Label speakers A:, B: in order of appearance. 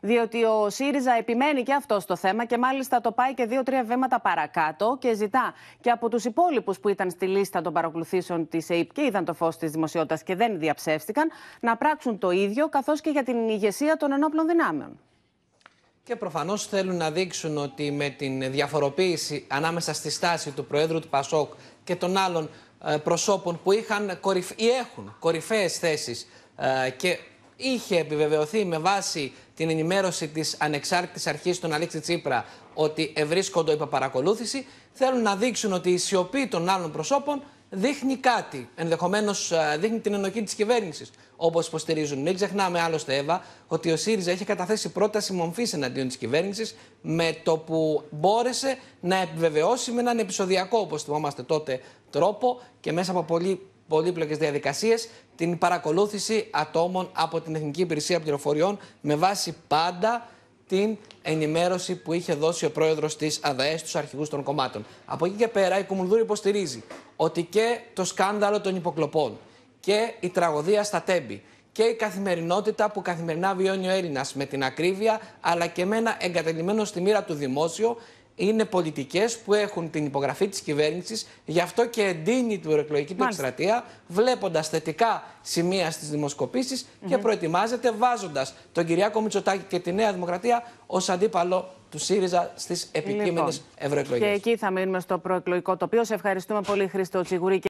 A: Διότι ο ΣΥΡΙΖΑ επιμένει και αυτό στο θέμα και μάλιστα το πάει και δύο-τρία βήματα παρακάτω και ζητά και από τους υπόλοιπους που ήταν στη λίστα των παρακολουθήσεων της ΕΕΠ και είδαν το φως της δημοσιότητας και δεν διαψεύστηκαν να πράξουν το ίδιο, καθώς και για την ηγεσία των ενόπλων δυνάμεων.
B: Και προφανώς θέλουν να δείξουν ότι με την διαφοροποίηση ανάμεσα στη στάση του Προέδρου του Πασόκ και των άλλων ε, προσώπων που είχαν ή έχουν κορυφαίες θέσεις ε, και είχε επιβεβαιωθεί με βάση την ενημέρωση της ανεξάρτητης αρχής των Αλήξη Τσίπρα ότι ευρίσκονται υπό παρακολούθηση, θέλουν να δείξουν ότι η σιωπή των άλλων προσώπων δείχνει κάτι. Ενδεχομένως ε, δείχνει την ενοχή της κυβέρνησης, όπως υποστηρίζουν. Μην ξεχνάμε άλλωστε, Εύα, ότι ο ΣΥΡΙΖΑ είχε καταθέσει πρόταση μομφής εναντίον της κυβέρνησης, με το που μπόρεσε να επιβεβαιώσει με έναν επεισοδιακό, όπως θυμόμαστε τότε, τρόπο και μέσα από πολύ πολύπλοκες διαδικασίες, την παρακολούθηση ατόμων από την Εθνική Υπηρεσία Πληροφοριών με βάση πάντα την ενημέρωση που είχε δώσει ο πρόεδρος της ΑΔΕ στου αρχηγούς των κομμάτων. Από εκεί και πέρα, η Κουμουνδούρη υποστηρίζει ότι και το σκάνδαλο των υποκλοπών και η τραγωδία στα Τέμπη και η καθημερινότητα που καθημερινά βιώνει ο Έλληνας με την ακρίβεια αλλά και με ένα εγκαταλειμμένο στη μοίρα του δημόσιο είναι πολιτικές που έχουν την υπογραφή της κυβέρνησης. Γι' αυτό και εντείνει την προεκλογική του εκστρατεία, βλέποντας θετικά σημεία στις δημοσκοπήσεις και προετοιμάζεται βάζοντας τον Κυριάκο Μητσοτάκη και τη
A: Νέα Δημοκρατία ως αντίπαλο του ΣΥΡΙΖΑ στις επικείμενες λοιπόν, ευρωεκλογέ. Και εκεί θα μείνουμε στο προεκλογικό τοπίο. Σε ευχαριστούμε πολύ, Χρήστο Τσιγουρή.